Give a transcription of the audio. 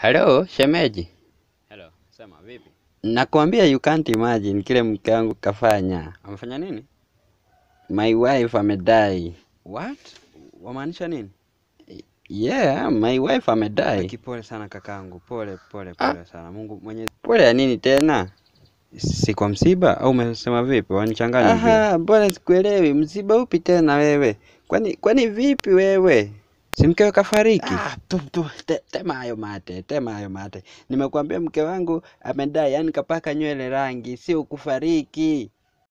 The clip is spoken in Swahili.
Hello, shemeji. Hello, sema vipi? Nakwambia you can't imagine kile mke wangu kafanya. Amefanya nini? My wife amedai. What? Wamaanisha nini? Yeah, my wife amedai. Kipole sana kakangu, pole pole pole ah, sana. Mungu mwenye pole ya nini tena? Si kwa msiba au umesema vipi? Wanichanganya. Aha, mbona sikuelewi. Msiba upi tena wewe? Kwani kwani vipi wewe? si mkeo kafariki? Ah, tu, tu, te, tema hayo mate, tema hayo mate. Nimekuambia mke wangu amedai, yani kapaka nywele rangi, sio kufariki.